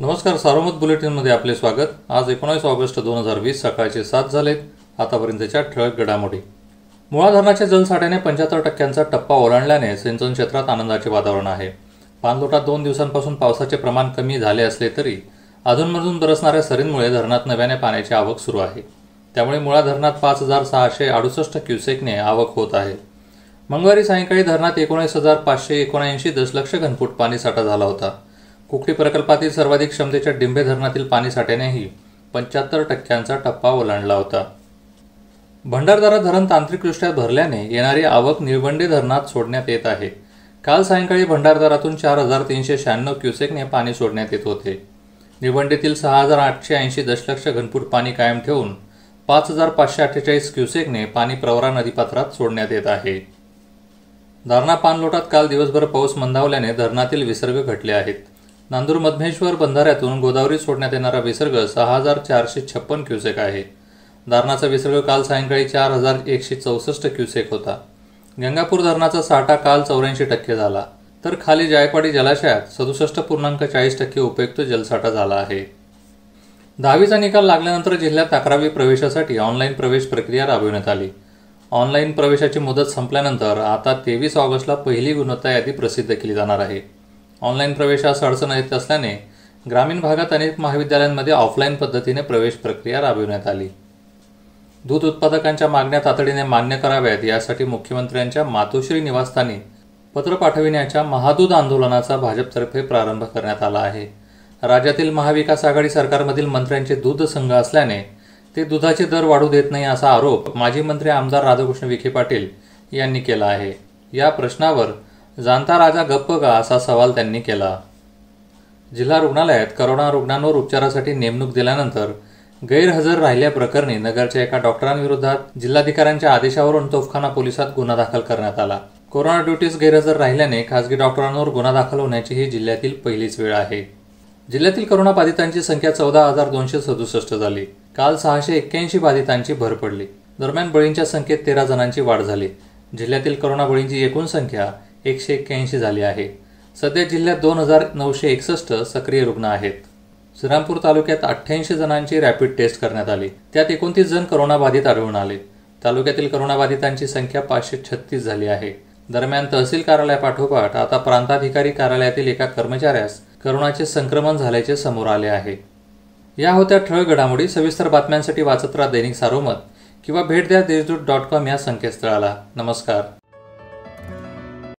नमस्कार सार्वमत बुलेटिनमध्ये आपले स्वागत आज एकोणास ऑगस्ट दोन हजार वीस सकाळचे सात झालेत आतापर्यंतच्या ठळक घडामोडी मुळा धरणाच्या जलसाठ्याने पंच्याहत्तर टक्क्यांचा टप्पा ओलांडल्याने सिंचन क्षेत्रात आनंदाचे वातावरण आहे पानलोटात दोन दिवसांपासून पावसाचे प्रमाण कमी झाले असले तरी अधूनमधून बरसणाऱ्या सरींमुळे धरणात नव्याने पाण्याची आवक सुरू आहे त्यामुळे मुळा धरणात पाच हजार सहाशे अडुसष्ट क्युसेकने आवक होत आहे मंगळवारी सायंकाळी धरणात एकोणीस हजार पाचशे एकोणऐंशी दशलक्ष घनफूट पाणी साठा झाला होता कुकडी प्रकल्पातील सर्वाधिक क्षमतेच्या डिंबे धरणातील पाणी साठ्यानेही पंच्याहत्तर टक्क्यांचा टप्पा ओलांडला होता भंडारदारा धरण तांत्रिकदृष्ट्या भरल्याने येणारी आवक निळवंडे धरणात सोडण्यात येत आहे काल सायंकाळी भंडारदारातून चार हजार तीनशे शहाण्णव क्युसेकने पाणी सोडण्यात येत होते निळवंडेतील सहा हजार आठशे ऐंशी दशलक्ष घनफूट पाणी कायम ठेवून पाच हजार पाचशे अठ्ठेचाळीस क्युसेकने पाणी प्रवरा नदीपात्रात सोडण्यात येत आहे धरणा पाणलोटात काल दिवसभर पाऊस मंदावल्याने धरणातील विसर्ग घटले आहेत नांदूर मधमेश्वर बंधाऱ्यातून गोदावरीत सोडण्यात येणारा विसर्ग सहा हजार चारशे छप्पन क्युसेक आहे धरणाचा विसर्ग काल सायंकाळी चार हजार एकशे चौसष्ट क्युसेक होता गंगापूर धरणाचा साठा काल चौऱ्याऐंशी टक्के झाला तर खाली जायपाडी जलाशयात सदुसष्ट पूर्णांक चाळीस टक्के उपयुक्त जलसाठा झाला आहे दहावीचा निकाल लागल्यानंतर जिल्ह्यात अकरावी प्रवेशासाठी ऑनलाईन प्रवेश प्रक्रिया राबविण्यात आली ऑनलाईन प्रवेशाची मुदत संपल्यानंतर आता तेवीस ऑगस्टला पहिली गुणवत्ता यादी प्रसिद्ध केली जाणार आहे ऑनलाईन प्रवेशास अडचण येत असल्याने ग्रामीण भागात अनेक महाविद्यालयांमध्ये ऑफलाईन पद्धतीने प्रवेश प्रक्रिया राबविण्यात आली दूध उत्पादकांच्या मागण्या तातडीने मान्य कराव्यात यासाठी मुख्यमंत्र्यांच्या मातोश्री निवासस्थानी पत्र पाठविण्याच्या महादूध आंदोलनाचा भाजपतर्फे प्रारंभ करण्यात आला आहे राज्यातील महाविकास आघाडी सरकारमधील मंत्र्यांचे दूध संघ असल्याने ते दुधाचे दर वाढू देत नाही असा आरोप माजी मंत्री आमदार राधाकृष्ण विखे पाटील यांनी केला आहे या प्रश्नावर जाणता राजा गप्प का असा सवाल त्यांनी केला जिल्हा रुग्णालयात करोना रुग्णांवर उपचारासाठी नेमणूक दिल्यानंतर गैरहजर राहिल्याप्रकरणी नगरच्या एका डॉक्टरांविरोधात जिल्हाधिकाऱ्यांच्या आदेशावरून तोफखाना पोलिसात गुन्हा दाखल करण्यात आला कोरोना ड्युटीस गैरहजर राहिल्याने खासगी डॉक्टरांवर गुन्हा दाखल होण्याची ही जिल्ह्यातील पहिलीच वेळ आहे जिल्ह्यातील कोरोना बाधितांची संख्या चौदा हजार दोनशे सदुसष्ट झाली काल सहाशे एक्क्याऐंशी बाधितांची भर पडली दरम्यान बळींच्या संख्येत तेरा जणांची वाढ झाली जिल्ह्यातील करोना बळींची एकूण संख्या एकशे एक्क्याऐंशी झाली आहे सध्या जिल्ह्यात दोन हजार नऊशे एकसष्ट सक्रिय रुग्ण आहेत श्रीरामपूर तालुक्यात अठ्ठ्याऐंशी जणांची रॅपिड टेस्ट करण्यात आली त्यात एकोणतीस जण करोनाबाधित आढळून आले तालुक्यातील करोनाबाधितांची संख्या पाचशे छत्तीस झाली आहे दरम्यान तहसील कार्यालयापाठोपाठ आता प्रांताधिकारी कार्यालयातील एका कर्मचाऱ्यास करोनाचे संक्रमण झाल्याचे समोर आले आहे या होत्या ठळक घडामोडी सविस्तर बातम्यांसाठी वाचत राहा दैनिक सारोमत किंवा भेट द्या देशदूत डॉट कॉम या संकेतस्थळाला नमस्कार